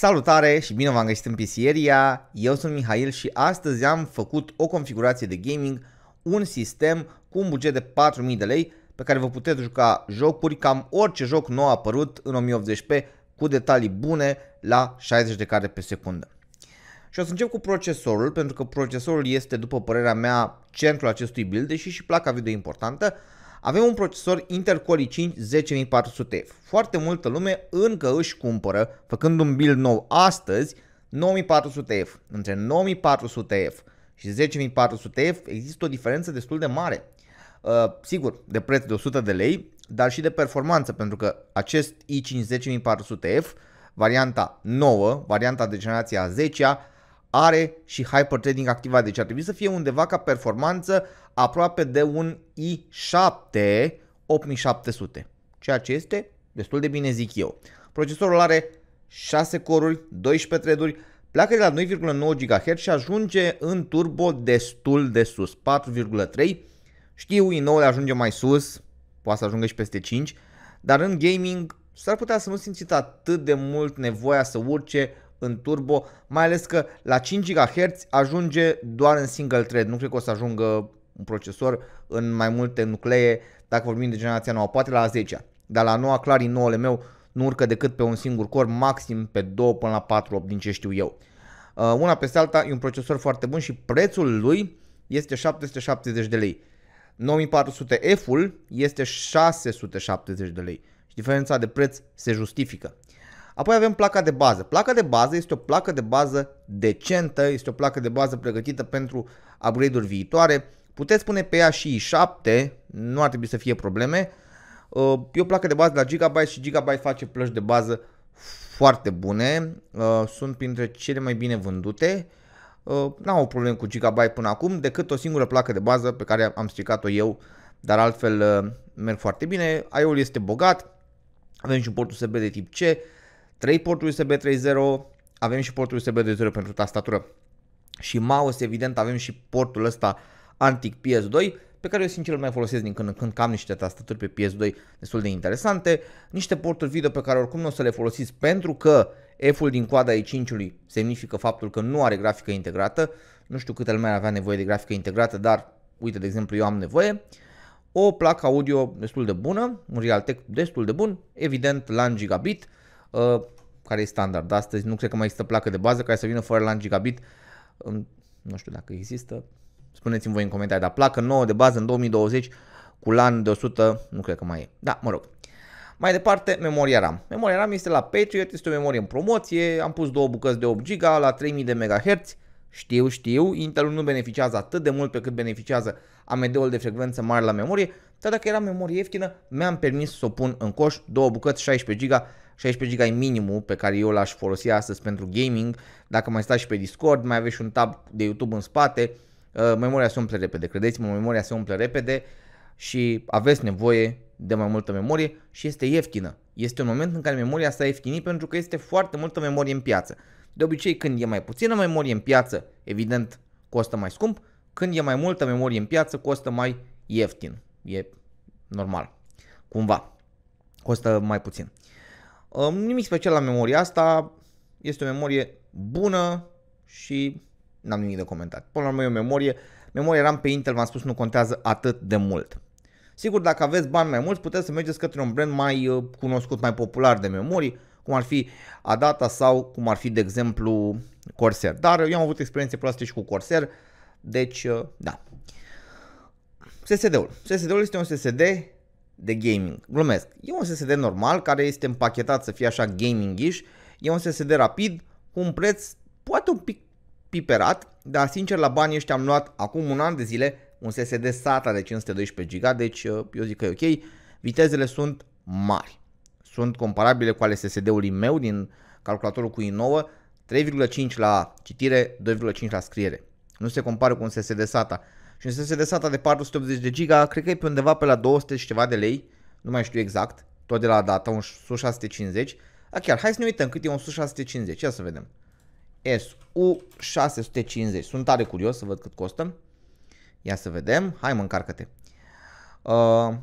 Salutare și bine v-am găsit în pisieria, eu sunt Mihail și astăzi am făcut o configurație de gaming, un sistem cu un buget de 4000 de lei pe care vă puteți juca jocuri, cam orice joc nou apărut în 1080p cu detalii bune la 60 de cadre pe secundă. Și o să încep cu procesorul, pentru că procesorul este, după părerea mea, centrul acestui build, deși și placa video importantă, avem un procesor Intel Core i5 10400F. Foarte multă lume încă își cumpără, făcând un build nou astăzi, 9400F. Între 9400F și 10400F există o diferență destul de mare. Uh, sigur, de preț de 100 de lei, dar și de performanță, pentru că acest i5 10400F, varianta nouă, varianta de generația a 10-a, are și hyper trading activat, deci ar trebui să fie undeva ca performanță aproape de un i7 8700, ceea ce este destul de bine zic eu. Procesorul are 6 coruri, 12 threaduri, pleacă de la 2,9 GHz și ajunge în turbo destul de sus, 4,3. Știu, i9 ajunge mai sus, poate să ajungă și peste 5, dar în gaming s-ar putea să nu simțiți atât de mult nevoia să urce în turbo, mai ales că la 5 GHz ajunge doar în single thread, nu cred că o să ajungă un procesor în mai multe nuclee, dacă vorbim de generația nouă, poate la a 10 dar la noua clar în nouăle meu nu urcă decât pe un singur cor, maxim pe 2 până la 4 8 din ce știu eu. Uh, una peste alta e un procesor foarte bun și prețul lui este 770 de lei. 9400F-ul este 670 de lei și diferența de preț se justifică. Apoi avem placa de bază. Placa de bază este o placă de bază decentă, este o placă de bază pregătită pentru upgrade-uri viitoare. Puteți pune pe ea și i7, nu ar trebui să fie probleme. Uh, e o placă de bază de la Gigabyte și Gigabyte face plăci de bază foarte bune, uh, sunt printre cele mai bine vândute. Uh, nu am o problemă cu Gigabyte până acum, decât o singură placă de bază pe care am stricat-o eu, dar altfel merg foarte bine. IO-ul este bogat, avem și un port USB de tip C, 3 porturi USB 3.0, avem și portul USB 2.0 pentru tastatură și mouse, evident, avem și portul ăsta antic PS2, pe care eu sincer îl mai folosesc din când în când, că am niște tastaturi pe PS2 destul de interesante, niște porturi video pe care oricum nu o să le folosiți pentru că F-ul din coada i5-ului semnifică faptul că nu are grafică integrată, nu știu câte lumea avea nevoie de grafică integrată, dar uite, de exemplu, eu am nevoie, o placă audio destul de bună, un Realtek destul de bun, evident la gigabit, uh, care e standard. Astăzi nu cred că mai există placă de bază care să vină fără LAN gigabit. Um, nu știu dacă există. Spuneți-mi voi în comentarii, dar placă nouă de bază în 2020 cu LAN de 100, nu cred că mai e. Da, mă rog. Mai departe, memoria RAM. Memoria RAM este la Patriot, este o memorie în promoție, am pus două bucăți de 8 GB la 3000 de MHz. Știu, știu, Intel nu beneficiază atât de mult pe cât beneficiază AMD-ul de frecvență mare la memorie, dar dacă era memorie ieftină, mi-am permis să o pun în coș, două bucăți, 16 GB, 16 GB e minimul pe care eu l-aș folosi astăzi pentru gaming. Dacă mai stați și pe Discord, mai aveți și un tab de YouTube în spate, uh, memoria se umple repede. Credeți-mă, memoria se umple repede și aveți nevoie de mai multă memorie și este ieftină. Este un moment în care memoria s-a ieftinit pentru că este foarte multă memorie în piață. De obicei, când e mai puțină memorie în piață, evident, costă mai scump. Când e mai multă memorie în piață, costă mai ieftin. E normal. Cumva. Costă mai puțin. Nimic special la memoria asta, este o memorie bună și n-am nimic de comentat. Până la urmă e o memorie, memoria RAM pe Intel, v-am spus, nu contează atât de mult. Sigur, dacă aveți bani mai mulți, puteți să mergeți către un brand mai uh, cunoscut, mai popular de memorii, cum ar fi Adata sau cum ar fi, de exemplu, Corsair. Dar eu am avut experiențe proaste și cu Corsair, deci, uh, da. SSD-ul. SSD-ul este un SSD de gaming. Glumesc. E un SSD normal care este împachetat să fie așa gaming-ish. E un SSD rapid cu un preț poate un pic piperat, dar sincer la banii ăștia am luat acum un an de zile un SSD SATA de 512 GB, deci uh, eu zic că e ok. Vitezele sunt mari. Sunt comparabile cu ale SSD-ului meu din calculatorul cu i9, 3,5 la citire, 2,5 la scriere. Nu se compară cu un SSD SATA. Și un SSD SATA de 480 de giga, cred că e pe undeva pe la 200 și ceva de lei, nu mai știu exact, tot de la data, un SU 650. A, chiar, hai să ne uităm cât e un SU 650, ia să vedem. SU 650, sunt tare curios să văd cât costă. Ia să vedem, hai mă, încarcă-te. Uh,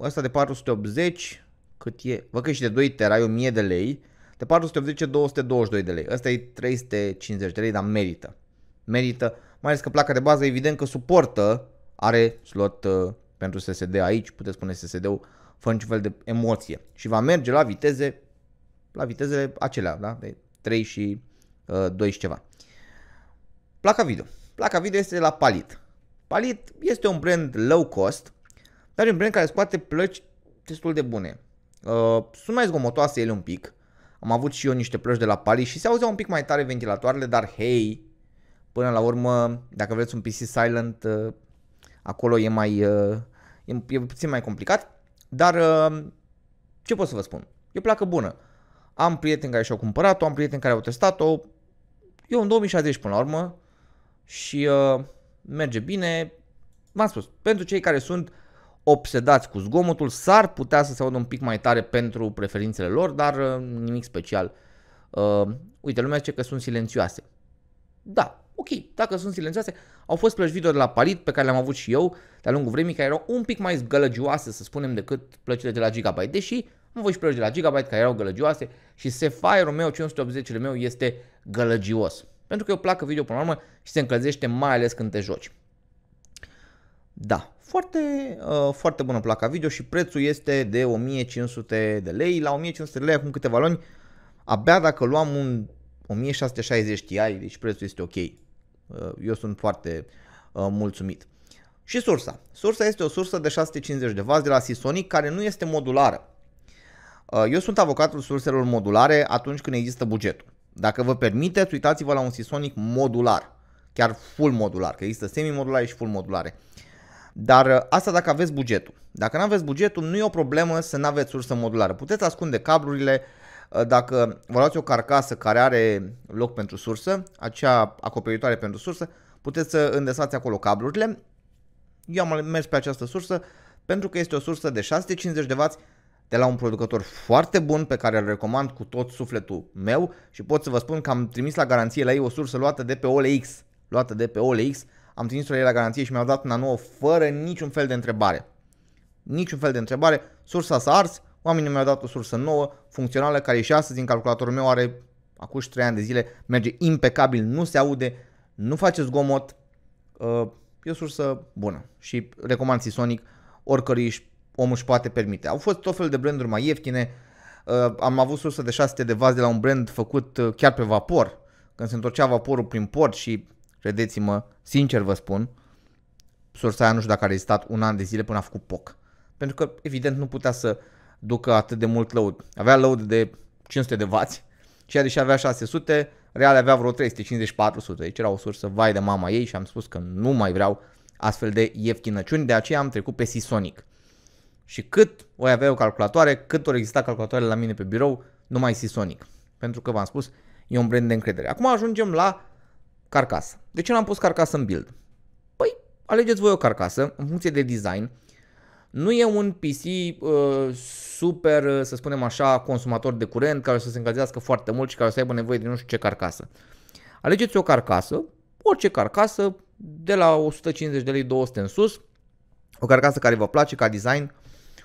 ăsta de 480, cât e? Vă că e și de 2 tera, e 1000 de lei. De 480 222 de lei. Ăsta e 350 de lei, dar merită merită, mai ales că placa de bază evident că suportă, are slot uh, pentru SSD aici, puteți pune SSD-ul fără niciun fel de emoție și va merge la viteze, la vitezele acelea, da? de 3 și uh, 2 și ceva. Placa video. Placa video este la Palit. Palit este un brand low cost, dar e un brand care scoate plăci destul de bune. Uh, sunt mai zgomotoase ele un pic. Am avut și eu niște plăci de la Palit și se auzeau un pic mai tare ventilatoarele, dar hei, Până la urmă, dacă vreți un PC silent, uh, acolo e mai uh, e, e puțin mai complicat, dar uh, ce pot să vă spun? E o placă bună. Am prieteni care și-au cumpărat-o, am prieteni care au testat-o. Eu în 2060 până la urmă și uh, merge bine. V-am spus, pentru cei care sunt obsedați cu zgomotul, s-ar putea să se audă un pic mai tare pentru preferințele lor, dar uh, nimic special. Uh, uite, lumea zice că sunt silențioase. Da, Ok, dacă sunt silențioase, au fost plăci video de la Palit pe care le-am avut și eu de-a lungul vremii, care erau un pic mai gălăgioase, să spunem, decât plăcile de la Gigabyte, deși am avut și plăci de la Gigabyte care erau gălăgioase și Sapphire-ul meu, 580-ul meu, este gălăgios. Pentru că eu placă video până la urmă și se încălzește mai ales când te joci. Da, foarte, uh, foarte bună placa video și prețul este de 1500 de lei. La 1500 de lei acum câteva luni, abia dacă luam un 1660 Ti, deci prețul este ok. Eu sunt foarte uh, mulțumit. Și sursa. Sursa este o sursă de 650W de de la Sisonic care nu este modulară. Uh, eu sunt avocatul surselor modulare atunci când există bugetul. Dacă vă permiteți, uitați-vă la un Sisonic modular, chiar full modular, că există semi-modulare și full modulare. Dar uh, asta dacă aveți bugetul. Dacă nu aveți bugetul, nu e o problemă să nu aveți sursă modulară. Puteți ascunde cablurile, uh, Ă, dacă vă luați o carcasă care are loc pentru sursă, acea acoperitoare pentru sursă, puteți să îndesați acolo cablurile. Eu am mers pe această sursă pentru că este o sursă de 650W de de la un producător foarte bun pe care îl recomand cu tot sufletul meu și pot să vă spun că am trimis la garanție la ei o sursă luată de pe OLX, luată de pe OLX, am trimis-o la ei la garanție și mi-au dat una nouă fără niciun fel de întrebare. Niciun fel de întrebare, sursa s-a ars, Oamenii mi-au dat o sursă nouă, funcțională, care și astăzi din calculatorul meu are acum 3 ani de zile, merge impecabil, nu se aude, nu face zgomot, uh, e o sursă bună și recomand Sonic oricărui om își poate permite. Au fost tot fel de branduri mai ieftine, uh, am avut sursă de 600 de vase de la un brand făcut uh, chiar pe vapor, când se întorcea vaporul prin port și, credeți-mă, sincer vă spun, sursa aia nu știu dacă a rezistat un an de zile până a făcut poc. Pentru că, evident, nu putea să uh, ducă atât de mult load. Avea load de 500 de W și deși avea 600, real avea vreo 350-400, deci era o sursă vai de mama ei și am spus că nu mai vreau astfel de ieftinăciuni, de aceea am trecut pe sisonic Și cât o avea o calculatoare, cât ori exista calculatoare la mine pe birou, numai sisonic Pentru că v-am spus, e un brand de încredere. Acum ajungem la carcasă. De ce n-am pus carcasă în build? Păi, alegeți voi o carcasă în funcție de design. Nu e un PC uh, super, uh, să spunem așa, consumator de curent, care o să se încălzească foarte mult și care o să aibă nevoie de nu știu ce carcasă. Alegeți o carcasă, orice carcasă, de la 150 de lei 200 în sus, o carcasă care vă place ca design,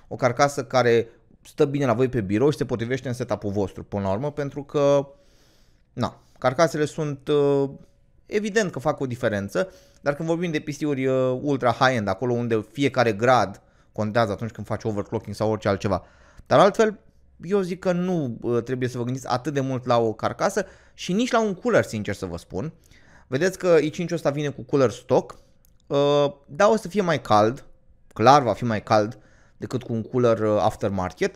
o carcasă care stă bine la voi pe birou și se potrivește în setup-ul vostru până la urmă, pentru că, na, carcasele sunt uh, evident că fac o diferență, dar când vorbim de PC-uri uh, ultra high-end, acolo unde fiecare grad contează atunci când faci overclocking sau orice altceva, dar altfel, eu zic că nu uh, trebuie să vă gândiți atât de mult la o carcasă și nici la un cooler, sincer să vă spun. Vedeți că i 5 ăsta vine cu cooler stock, uh, da, o să fie mai cald, clar va fi mai cald decât cu un cooler uh, aftermarket,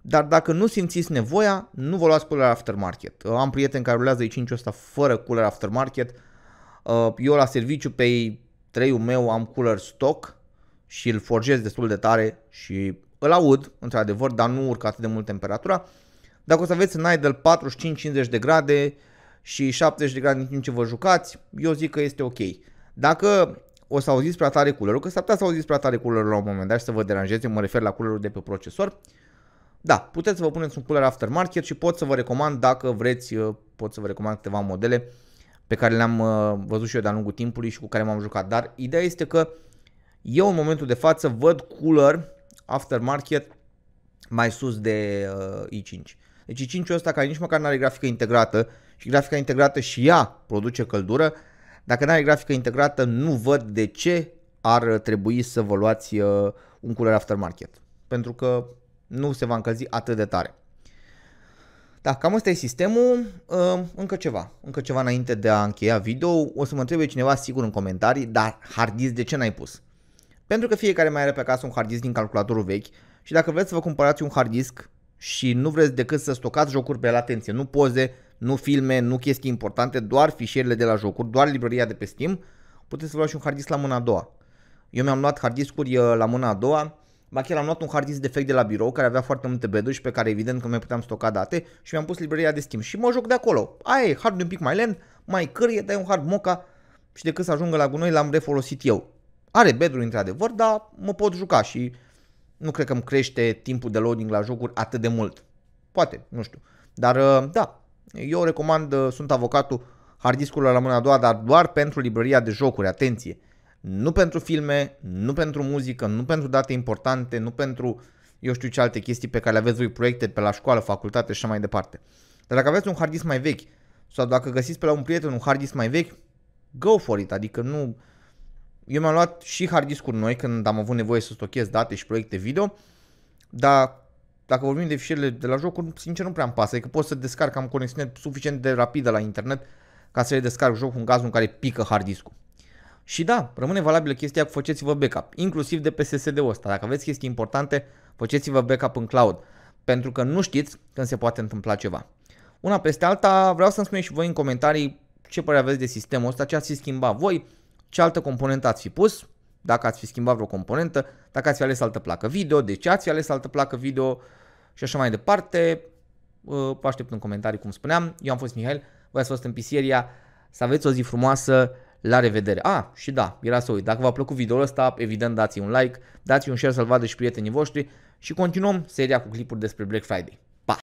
dar dacă nu simțiți nevoia, nu vă luați cooler aftermarket. Am prieteni care rulează i 5 ăsta fără cooler aftermarket, eu la serviciu pe 3 meu am cooler stock și îl forjez destul de tare și îl aud, într-adevăr, dar nu urcă atât de mult temperatura. Dacă o să aveți în idle 45-50 de grade și 70 de grade în timp ce vă jucați, eu zic că este ok. Dacă o să auziți prea tare coolerul, că s-ar putea să auziți prea tare coolerul la un moment dat și să vă deranjeze, mă refer la coolerul de pe procesor, da, puteți să vă puneți un cooler aftermarket și pot să vă recomand, dacă vreți, uh, pot să vă recomand câteva modele pe care le-am uh, văzut și eu de-a lungul timpului și cu care m-am jucat. Dar ideea este că eu în momentul de față văd cooler aftermarket mai sus de uh, i5. Deci i5-ul ăsta care nici măcar nu are grafică integrată și grafica integrată și ea produce căldură, dacă nu are grafică integrată nu văd de ce ar trebui să vă luați uh, un cooler aftermarket. Pentru că nu se va încălzi atât de tare. Da, cam ăsta e sistemul. Uh, încă ceva. Încă ceva înainte de a încheia video. O să mă întrebe cineva sigur în comentarii, dar hard disk de ce n-ai pus? Pentru că fiecare mai are pe acasă un hard disk din calculatorul vechi și dacă vreți să vă cumpărați un hard disk și nu vreți decât să stocați jocuri pe latenție, atenție, nu poze, nu filme, nu chestii importante, doar fișierele de la jocuri, doar librăria de pe Steam, puteți să vă luați un hard disk la mâna a doua. Eu mi-am luat hard discuri uh, la mâna a doua, Ba chiar am luat un hard disk defect de la birou care avea foarte multe beduri și pe care evident că nu mai puteam stoca date și mi-am pus librăria de Steam și mă joc de acolo. Aia e, hardul un pic mai lent, mai cârie, dai un hard moca și decât să ajungă la gunoi l-am refolosit eu. Are bedroom într-adevăr, dar mă pot juca și nu cred că îmi crește timpul de loading la jocuri atât de mult. Poate, nu știu. Dar uh, da, eu recomand, uh, sunt avocatul hardiscului la mâna a doua, dar doar pentru librăria de jocuri, atenție. Nu pentru filme, nu pentru muzică, nu pentru date importante, nu pentru eu știu ce alte chestii pe care le aveți voi proiecte pe la școală, facultate și așa mai departe. Dar dacă aveți un hard disk mai vechi sau dacă găsiți pe la un prieten un hard disk mai vechi, go for it, adică nu, eu mi-am luat și hard uri noi când am avut nevoie să stochez date și proiecte video, dar dacă vorbim de fișierele de la jocuri, sincer nu prea am pasă, adică pot să descarc, am conexiune suficient de rapidă la internet ca să le descarc jocul în cazul în care pică hard ul Și da, rămâne valabilă chestia cu faceți-vă backup, inclusiv de pe SSD-ul ăsta. Dacă aveți chestii importante, faceți-vă backup în cloud, pentru că nu știți când se poate întâmpla ceva. Una peste alta, vreau să-mi spuneți și voi în comentarii ce părere aveți de sistemul ăsta, ce ați schimbat voi, ce altă componentă ați fi pus, dacă ați fi schimbat vreo componentă, dacă ați fi ales altă placă video, de ce ați fi ales altă placă video și așa mai departe. Uh, vă aștept în comentarii, cum spuneam. Eu am fost Mihail, voi ați fost în Pizzeria. Să aveți o zi frumoasă, la revedere. A, ah, și da, era să uit. Dacă v-a plăcut videoul ăsta, evident dați un like, dați un share să-l vadă și prietenii voștri și continuăm seria cu clipuri despre Black Friday.